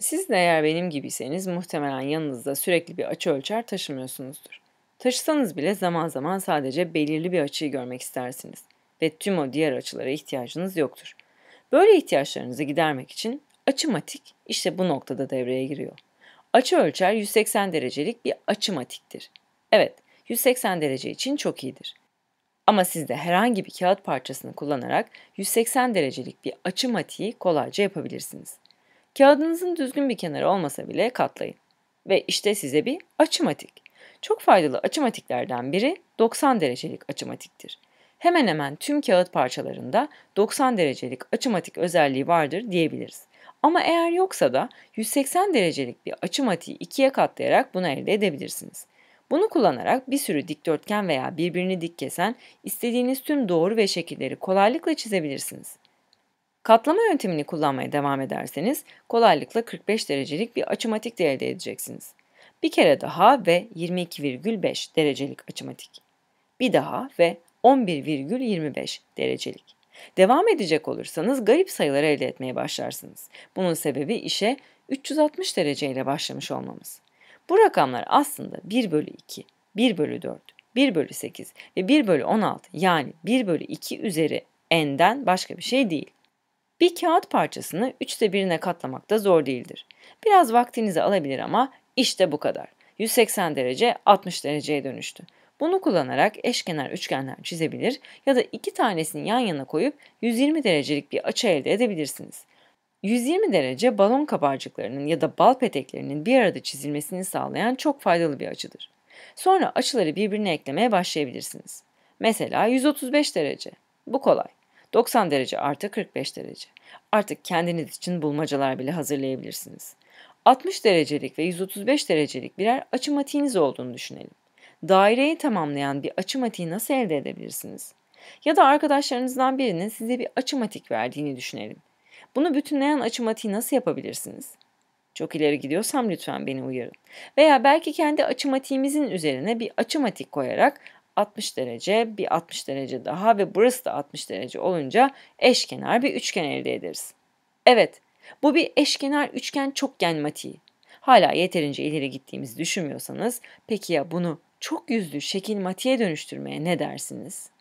Siz de eğer benim gibiyseniz muhtemelen yanınızda sürekli bir açı ölçer taşımıyorsunuzdur. Taşısanız bile zaman zaman sadece belirli bir açıyı görmek istersiniz ve tüm o diğer açılara ihtiyacınız yoktur. Böyle ihtiyaçlarınızı gidermek için açımatik işte bu noktada devreye giriyor. Açı ölçer 180 derecelik bir açımatiktir. Evet, 180 derece için çok iyidir. Ama siz de herhangi bir kağıt parçasını kullanarak 180 derecelik bir açı kolayca yapabilirsiniz. Kağıdınızın düzgün bir kenarı olmasa bile katlayın. Ve işte size bir açımatik. Çok faydalı açımatiklerden biri 90 derecelik açımatiktir. Hemen hemen tüm kağıt parçalarında 90 derecelik açımatik özelliği vardır diyebiliriz. Ama eğer yoksa da 180 derecelik bir açımatiği ikiye katlayarak bunu elde edebilirsiniz. Bunu kullanarak bir sürü dikdörtgen veya birbirini dik kesen istediğiniz tüm doğru ve şekilleri kolaylıkla çizebilirsiniz. Katlama yöntemini kullanmaya devam ederseniz kolaylıkla 45 derecelik bir açımatik de elde edeceksiniz. Bir kere daha ve 22,5 derecelik açımatik. Bir daha ve 11,25 derecelik. Devam edecek olursanız garip sayılar elde etmeye başlarsınız. Bunun sebebi işe 360 dereceyle başlamış olmamız. Bu rakamlar aslında 1 bölü 2, 1 bölü 4, 1 bölü 8 ve 1 bölü 16 yani 1 bölü 2 üzeri n'den başka bir şey değil. Bir kağıt parçasını üçte birine katlamak da zor değildir. Biraz vaktinizi alabilir ama işte bu kadar. 180 derece 60 dereceye dönüştü. Bunu kullanarak eşkenar üçgenler çizebilir ya da iki tanesini yan yana koyup 120 derecelik bir açı elde edebilirsiniz. 120 derece balon kabarcıklarının ya da bal peteklerinin bir arada çizilmesini sağlayan çok faydalı bir açıdır. Sonra açıları birbirine eklemeye başlayabilirsiniz. Mesela 135 derece. Bu kolay. 90 derece artı 45 derece. Artık kendiniz için bulmacalar bile hazırlayabilirsiniz. 60 derecelik ve 135 derecelik birer açı matiğiniz olduğunu düşünelim. Daireyi tamamlayan bir açı matiği nasıl elde edebilirsiniz? Ya da arkadaşlarınızdan birinin size bir açı matik verdiğini düşünelim. Bunu bütünleyen açı matiği nasıl yapabilirsiniz? Çok ileri gidiyorsam lütfen beni uyarın. Veya belki kendi açı matiğimizin üzerine bir açı matik koyarak 60 derece, bir 60 derece daha ve burası da 60 derece olunca eşkenar bir üçgen elde ederiz. Evet, bu bir eşkenar üçgen çokgen matiği. Hala yeterince ileri gittiğimizi düşünmüyorsanız, peki ya bunu çok yüzlü şekil matiğe dönüştürmeye ne dersiniz?